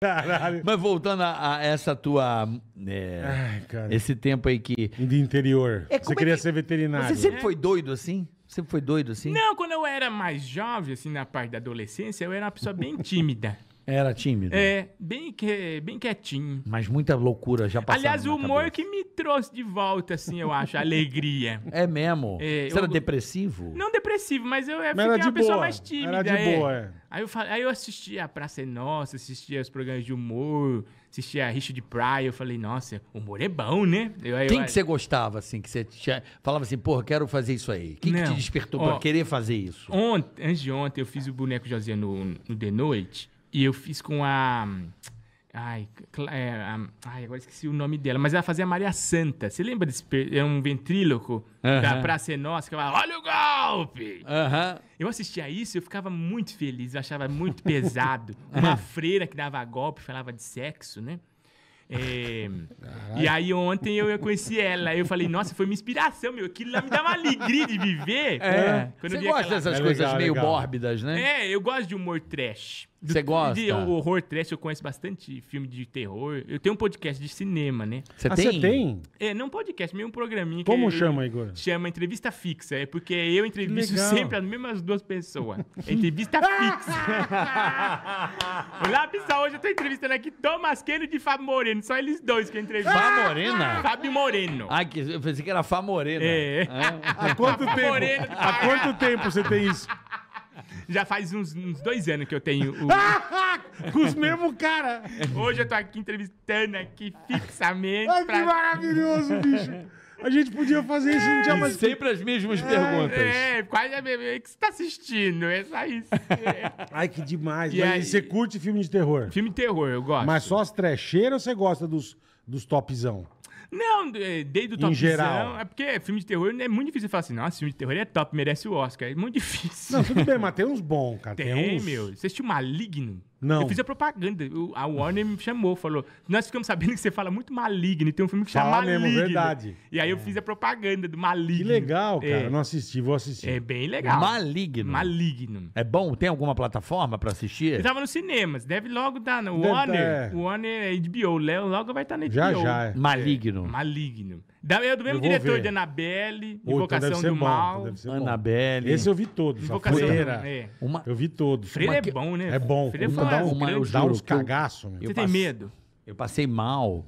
Caralho. Mas voltando a, a essa tua. É, Ai, cara. Esse tempo aí que. De interior. É, você é queria é que... ser veterinário. Você sempre foi doido assim? Sempre foi doido assim? Não, quando eu era mais jovem, assim, na parte da adolescência, eu era uma pessoa bem tímida. Era tímido. É, bem, que, bem quietinho. Mas muita loucura já passou. Aliás, o humor que me trouxe de volta, assim, eu acho, a alegria. É mesmo? É, Você eu, era depressivo? Não depressivo, mas eu, eu mas fiquei uma pessoa mais tímida. Era de é. boa, é. Aí eu, aí eu assistia a Praça é Nossa, assistia os programas de humor, assistia a de Praia eu falei, nossa, humor é bom, né? Eu, Quem que você gostava, assim, que você tinha, falava assim, porra, quero fazer isso aí? Quem não. que te despertou Ó, pra querer fazer isso? Ontem, antes de ontem, eu fiz o boneco Josinha no, no The Noite. E eu fiz com a. Ai, é, a, ai, agora esqueci o nome dela, mas ela fazia Maria Santa. Você lembra desse é um ventríloco da Praça é Nossa que falava, olha o golpe! Uhum. Eu assistia isso eu ficava muito feliz, eu achava muito pesado. Uma freira que dava golpe, falava de sexo, né? É, e aí ontem eu, eu conheci ela, eu falei, nossa, foi uma inspiração, meu. Aquilo lá me dá uma alegria de viver. É. Você gosta aquela... dessas é coisas legal, meio legal. mórbidas, né? É, eu gosto de humor trash. Você gosta? De horror trash, eu conheço bastante filme de terror. Eu tenho um podcast de cinema, né? Você ah, tem? tem? É, não podcast, meio um programinha. Como que chama, Igor? Chama Entrevista Fixa. É porque eu entrevisto sempre as mesmas duas pessoas. entrevista Fixa. Lá, pessoal, hoje eu tô entrevistando aqui Thomas Kennedy e Fábio Moreno. Só eles dois que eu entrevisto. Fá Moreno? Fábio Moreno. Ah, eu pensei que era Fá Moreno. É. é. Há quanto tempo? Moreno, há quanto tempo você tem isso? já faz uns, uns dois anos que eu tenho o. Com os mesmos cara. Hoje eu tô aqui entrevistando aqui fixamente. Ai, pra... que maravilhoso, bicho. A gente podia fazer isso, não tinha mais. Sempre as mesmas é. perguntas. É, quase a mesma. O que você tá assistindo? É só isso. Ai, que demais. E aí- você curte filme de terror? Filme de terror, eu gosto. Mas só as trecheiras ou você gosta dos, dos topzão? Não, é, desde o top em geral. é porque filme de terror né, é muito difícil falar assim, nossa, filme de terror é top, merece o Oscar. É muito difícil. Não, tudo bem, mas tem uns bons, cara. Tem, tem uns... meu. Você assistiu Maligno? Não. Eu fiz a propaganda. Eu, a Warner me chamou, falou: Nós ficamos sabendo que você fala muito maligno, e tem um filme que chama fala Maligno. Mesmo, verdade. E aí eu é. fiz a propaganda do Maligno. Que legal, cara. É. Não assisti, vou assistir. É bem legal. Maligno. Maligno. É bom? Tem alguma plataforma pra assistir? Eu tava nos cinemas, deve logo dar. Warner, é. Warner é HBO, Léo logo vai estar tá na HBO. Já, já. É. Maligno. É, maligno. Da, é do mesmo Eu diretor de Annabelle, então Invocação deve ser do bom, Mal. deve ser Annabelle. Esse eu vi todos. Invocação do- é. Né? Uma, Eu vi todos. Freira é bom, né? É bom. Freira Puta, é é dá, um- uma- eu dá uns eu- cagaços, Você tem medo? Eu passei mal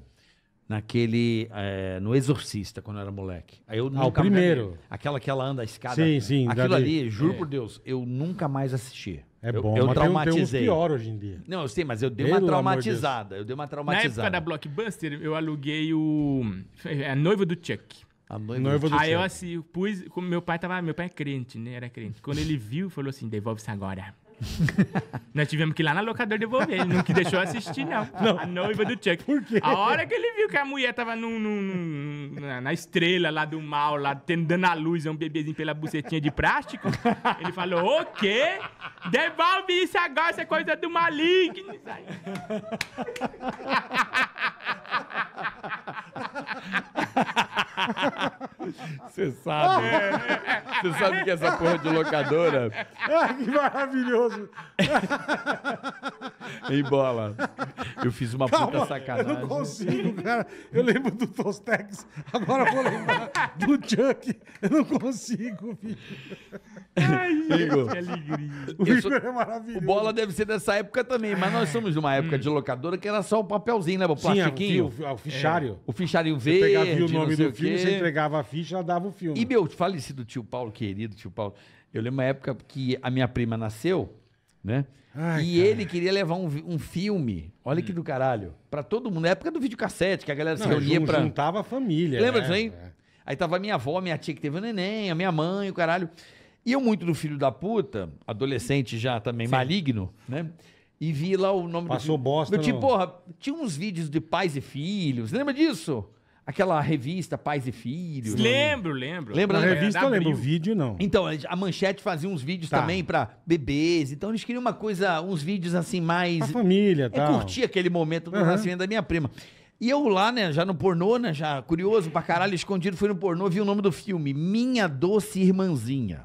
naquele. É, no Exorcista, quando eu era moleque. Aí eu ah, nunca o primeiro. Aquela que ela anda a escada. Sim, sim, Aquilo ali, juro por Deus, eu nunca mais assisti. É eu, bom, eu, mas traumatizei. Tem, pior hoje em dia. Não, eu sei, mas eu dei Pelo uma traumatizada. Eu dei uma traumatizada. Na época da Blockbuster, eu aluguei o. É a noiva do Chuck. A noiva, noiva do, do Aí eu assim, pus. Como meu pai tava. Meu pai é crente, né? Era crente. Quando ele viu, falou assim: devolve isso agora. Nós tivemos que ir lá na locadora devolver. Ele não deixou assistir, não. não. A noiva do Chuck. Por quê? A hora que ele viu que a mulher tava num, num, na, na, estrela lá do mal, lá tendo, dando a luz a um bebezinho pela bucetinha de plástico, ele falou: O quê? Devolve isso agora, isso é coisa do maligno. Você sabe. Você sabe que essa porra de locadora. Ai, ah, que maravilhoso. Em bola. Eu fiz uma Calma, puta sacanagem. Eu não consigo, cara. Eu lembro do Tostex, agora vou lembrar do Chuck. Eu não consigo, filho. Ai, Igor. que alegria. O Igor é maravilhoso. O bola deve ser dessa época também, mas nós somos de uma época hum. de locadora que era só o papelzinho, né? O é plastiquinho. Sim, o, o, é o fichário. É. O fichário veio, Você pegava o nome do filme, você entregava a ficha, ela dava o filme. E meu falecido tio Paulo, querido tio Paulo, eu lembro uma época que a minha prima nasceu né? Ai, e cara. ele queria levar um, um filme, olha que hum. do caralho, para todo mundo. Na época do videocassete, que a galera se reunia para juntava a família. Lembra né? disso né? aí? É. Aí tava minha avó, minha tia que teve o neném, a minha mãe, o caralho. E eu muito do filho da puta, adolescente já também, Sim. maligno, né? E vi lá o nome Passou do Passou bosta. Eu, tipo, porra, tinha uns vídeos de pais e filhos, lembra disso? Aquela revista Pais e Filhos. Lembro, lembro. Lembra? Na revista eu lembro, o vídeo não. Então, a Manchete fazia uns vídeos Tá. também pra bebês. Então eles queriam uma coisa, uns vídeos assim mais... A família, Eu tal. curti aquele momento do nascimento da minha prima. E eu lá, né, já no pornô, né, já curioso pra caralho, escondido, fui no pornô, vi o nome do filme, Minha Doce Irmãzinha.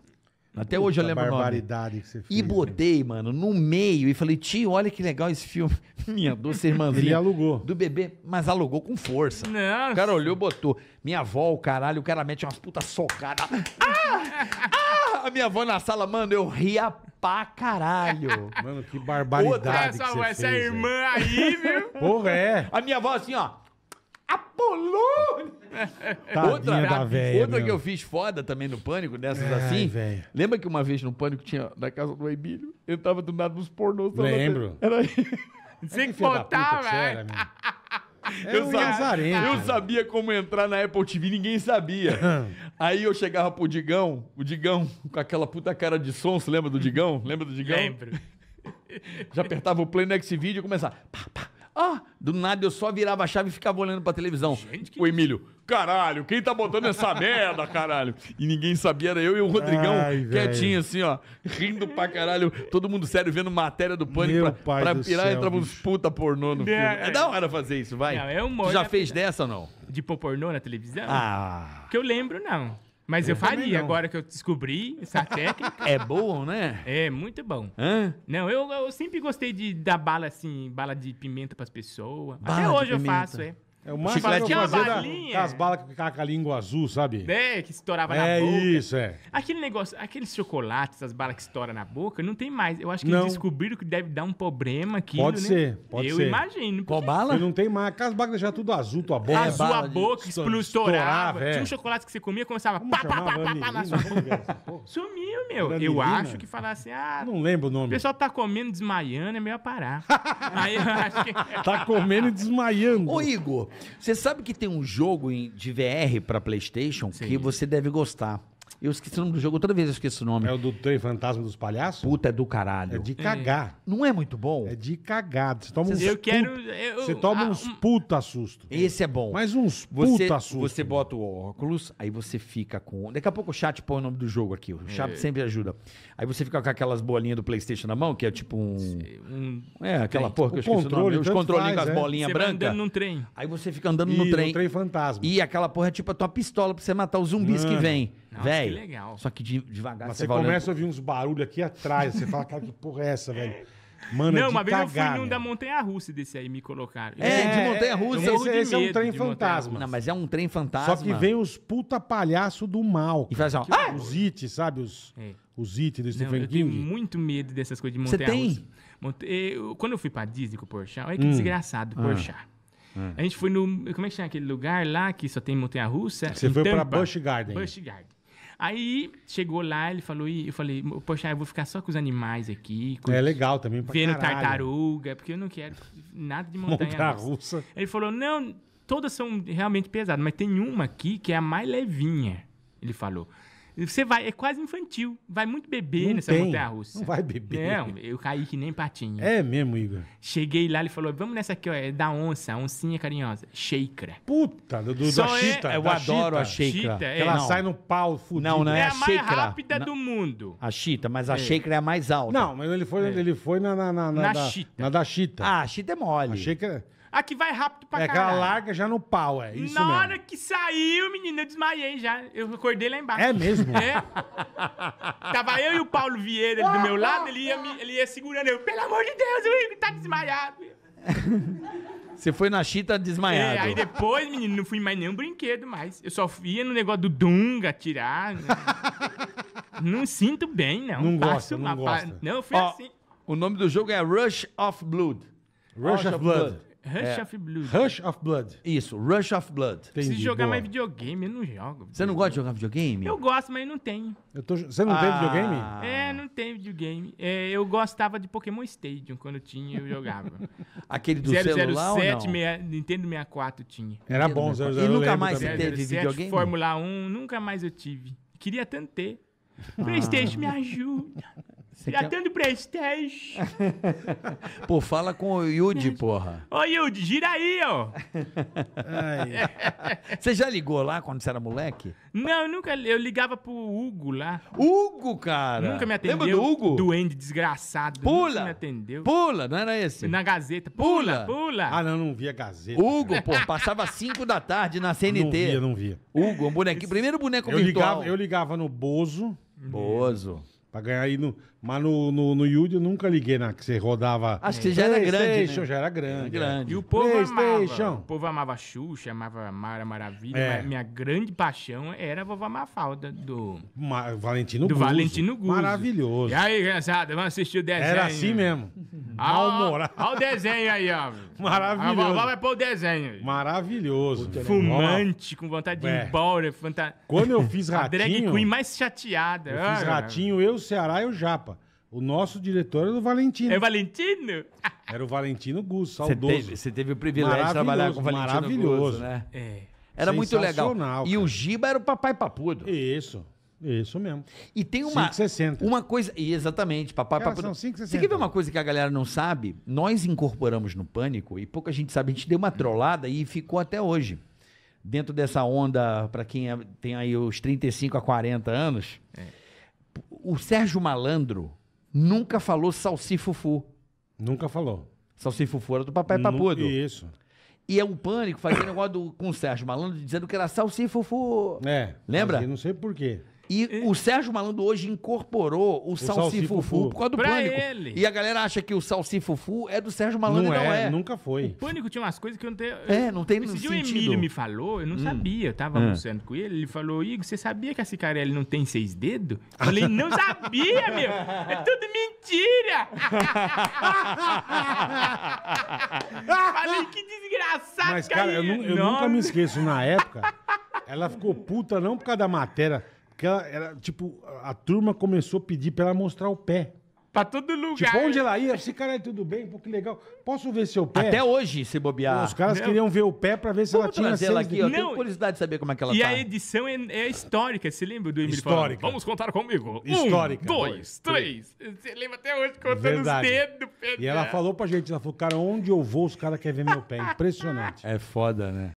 Até Puta hoje eu lembro barbaridade nome. que você fez. E botei, né? mano, no meio e falei, tio, olha que legal esse filme. Minha doce irmãzinha. Ele alugou. Do bebê, mas alugou com força. Nossa. O cara olhou, botou. Minha avó, o caralho, o cara mete umas putas socadas. Ah! ah! A minha avó na sala, mano, eu ria pra caralho. Mano, que barbaridade. Outra, que essa, que você essa fez, irmã aí, viu? Porra, é. A minha avó assim, ó. Polônia! outra, da véia, outra que eu fiz foda também no Pânico, dessas Ai, assim. Véia. Lembra que uma vez no Pânico tinha na casa do Emílio? Eu tava do nada nos pornôs. Lembro. Era Sem é contar, velho. É eu, sabia, eu sabia como entrar na Apple TV, ninguém sabia. Aí eu chegava pro Digão, o Digão com aquela puta cara de som, você lembra do Digão? Lembra do Digão? Lembro. Já apertava o play no X-Video e começava... Pá, pá, ah, do nada eu só virava a chave e ficava olhando pra televisão. Gente, que... O Emílio, caralho, quem tá botando essa merda, caralho? E ninguém sabia, era eu e o Rodrigão, Ai, quietinho assim, ó, rindo pra caralho, todo mundo sério, vendo matéria do pânico Meu pra, pra pirar e entrava uns puta pornô no né, filme. É, é, da hora fazer isso, vai. Não, é humor. Tu já né, fez vida. dessa ou não? De pôr pornô na televisão? Ah. Que eu lembro, não. Mas eu, eu faria agora que eu descobri essa técnica. É bom, né? É, muito bom. Hã? Não, eu, eu sempre gostei de dar bala assim, bala de pimenta pras pessoas. Até hoje eu faço, é. É o mais chiclete que eu da, as balas que ficavam com a língua azul, sabe? É, que estourava é na boca. É isso, é. Aquele negócio, aqueles chocolates, as balas que estouram na boca, não tem mais. Eu acho que não. eles descobriram que deve dar um problema aqui. Pode né? ser, pode eu ser. Eu imagino. Qual bala? Não tem mais. Aquelas balas deixaram tudo azul, tua boca. É, azul a é, boca, estourava. estourava é. Tinha um chocolate que você comia, começava Como pá, pá, pá, pá, pá, na sua boca. Sumiu, meu. Eu acho que falar assim, ah... Não lembro o nome. O pessoal tá comendo, desmaiando, é meio a parar. Aí eu acho que... Tá comendo e desmaiando. Ô, Igor, você sabe que tem um jogo de VR para PlayStation Sim. que você deve gostar. Eu esqueci o nome do jogo, toda vez eu esqueço o nome. É o do trem fantasma dos palhaços? Puta, é do caralho. É de cagar. É. Não é muito bom? É de cagar. Você toma uns Eu puta- quero- Você toma ah, uns puta susto. Esse é bom. Mas uns você, puta susto. Você bota o óculos, aí você fica com. Daqui a pouco o chat põe o nome do jogo aqui. O é. chat sempre ajuda. Aí você fica com aquelas bolinhas do PlayStation na mão, que é tipo um. Um- É, aquela porra que eu O esqueci o nome. Os controles com as é. bolinhas brancas. andando num trem. Aí você fica andando no trem. no trem fantasma. E aquela porra é tipo a tua pistola pra você matar os zumbis que vem velho. Que legal. Só que de, devagar você, começa olhando... a ouvir uns barulhos aqui atrás. Você fala, cara, que porra é essa, velho? Mano, não, é uma vez cagar, eu fui num da Montanha Russa desse aí, me colocaram. É, é de Montanha Russa. É, esse, esse medo, é um trem fantasma. Não, mas é um trem fantasma. Só que vem os puta palhaço do mal. E faz assim, ah! Os it, sabe? Os, é. os it do Stephen não, King. Eu tenho muito medo dessas coisas de Montanha Russa. Você tem? Eh, eu, quando eu fui pra Disney com o Porchat, olha que hum. desgraçado, ah. Porchat. Ah. A gente foi no. Como é que chama aquele lugar lá que só tem montanha russa? Você foi Tampa. pra Busch Garden. Busch Garden. Aí chegou lá, ele falou, e eu falei, poxa, eu vou ficar só com os animais aqui. Com... É legal também, pra Vendo caralho. tartaruga, porque eu não quero nada de montanha, russa. Ele falou, não, todas são realmente pesadas, mas tem uma aqui que é a mais levinha, ele falou. Você vai, é quase infantil. Vai muito beber não nessa montanha russa. Não vai beber. Não, é, eu caí que nem patinho. É mesmo, Igor. Cheguei lá, ele falou: vamos nessa aqui, ó. É da onça, oncinha carinhosa. Shakra. Puta, do, do da é- chita. É, eu adoro a Shakra. ela não. sai no pau fudido. Não, não é, é a, a mais rápida na, do mundo. A chita, mas a é. é a mais alta. Não, mas ele foi, é. ele foi na, na, na, na, na da, chita. Na da chita. Ah, a chita é mole. A sheikra. A que vai rápido pra é caralho. É aquela larga já no pau, é isso Na mesmo. hora que saiu, menino, eu desmaiei já. Eu acordei lá embaixo. É mesmo? É. Tava eu e o Paulo Vieira do meu lado, ele ia, me, ele ia segurando. Eu, pelo amor de Deus, o Igor tá desmaiado. Você foi na chita desmaiado. É, aí depois, menino, não fui mais nenhum brinquedo mais. Eu só ia no negócio do Dunga tirar. Né? não sinto bem, não. Não gosto, não gosto. Não, eu fui Ó, assim. O nome do jogo é Rush of Blood. Rush, Rush of, of Blood. Blood. Rush é, of Blood. Né? Rush of Blood. Isso, Rush of Blood. Entendi, Preciso jogar boa. mais videogame, eu não jogo. Você não gosta de jogar videogame? Eu gosto, mas não tenho. Eu tô, você não ah. tem videogame? É, não tem videogame. É, eu gostava de Pokémon Stadium quando tinha, eu jogava. Aquele do 007, celular 007, Nintendo 64 tinha. Era bom, 007. E nunca mais você teve 007, videogame? Fórmula 1, nunca mais eu tive. Queria tanto ter. Ah. Playstation, me ajuda. Cê Já quer... tendo prestígio. Pô, fala com o Yudi, porra. Ô, Yudi, gira aí, ó. Você já ligou lá quando você era moleque? Não, eu nunca. Eu ligava pro Hugo lá. Hugo, cara! Nunca me atendeu. Lembra do Hugo? Duende desgraçado. Pula! Nunca me atendeu. Pula, não era esse? Na Gazeta. Pula, pula! pula. Ah, não, não via Gazeta. Hugo, pô, passava 5 da tarde na CNT. Não via, não via. Hugo, um bonequinho. Primeiro boneco eu virtual. Ligava, eu ligava no Bozo. Bozo. Pra ganhar aí no. Mas no, no, no Yudi eu nunca liguei na que você rodava. Acho que você já era grande. Né? já era grande. É. grande. E o povo amava. O povo amava Xuxa, amava Mara Maravilha. É. Mas minha grande paixão era a vovó Mafalda do. Ma Valentino do Guzzo. Valentino Guzzo. Maravilhoso. E aí, criançada, vamos assistir o desenho. Era assim mesmo. Almorada. Olha o desenho aí, ó. Maravilhoso. A vovó vai pôr o desenho. Maravilhoso. Puta, né? Fumante, com vontade de é. ir embora. Fanta... Quando eu fiz ratinho... A drag queen mais chateada. Eu ah, fiz ratinho, eu, o Ceará e o Japa. O nosso diretor era o Valentino. É o Valentino? Era o Valentino Gus saudoso. Você teve, teve o privilégio de trabalhar com o Valentino maravilhoso. né? É. Era muito legal. E o Giba era o papai papudo. Isso. Isso mesmo. E tem uma 560. uma coisa, e exatamente, papai, Cara, papai. São 560. Você quer ver uma coisa que a galera não sabe? Nós incorporamos no pânico e pouca gente sabe, a gente deu uma trollada e ficou até hoje. Dentro dessa onda para quem é, tem aí os 35 a 40 anos, é. o Sérgio Malandro nunca falou salsifufu. Nunca falou. Salsifufu era do papai N papudo. Isso. E é um pânico fazer negócio do, com o Sérgio Malandro dizendo que era salsifufu. É. Lembra? não sei por e é. o Sérgio Malandro hoje incorporou o, o Salsifufu por causa do pra Pânico. Ele. E a galera acha que o Salsifufu é do Sérgio Malandro não, e não é, é. Nunca foi. O Pânico tinha umas coisas que eu não tenho... É, não tem Esse dia sentido. o Emílio me falou, eu não hum. sabia, eu tava hum. com ele, ele falou, Igor, você sabia que a Cicarelli não tem seis dedos? Eu falei, não sabia, meu! É tudo mentira! falei, que desgraçado, Mas, cara, eu, eu nunca me esqueço, na época, ela ficou puta não por causa da matéria... Porque ela, era tipo, a turma começou a pedir pra ela mostrar o pé. Pra todo lugar. Tipo, onde ela ia, esse cara, tudo bem, pô, que legal. Posso ver seu pé? Até hoje, se bobear. Os caras Não. queriam ver o pé pra ver se Vamos ela tinha trazer ela aqui, Não. Tenho curiosidade de saber como é que ela e tá. a edição é, é histórica, você lembra do Emílio falando, Histórica. Vamos contar comigo. Histórica. Um, dois, três. Você lembra até hoje contando Verdade. os dedos. E ela falou pra gente, ela falou, cara, onde eu vou, os caras querem ver meu pé. Impressionante. É foda, né?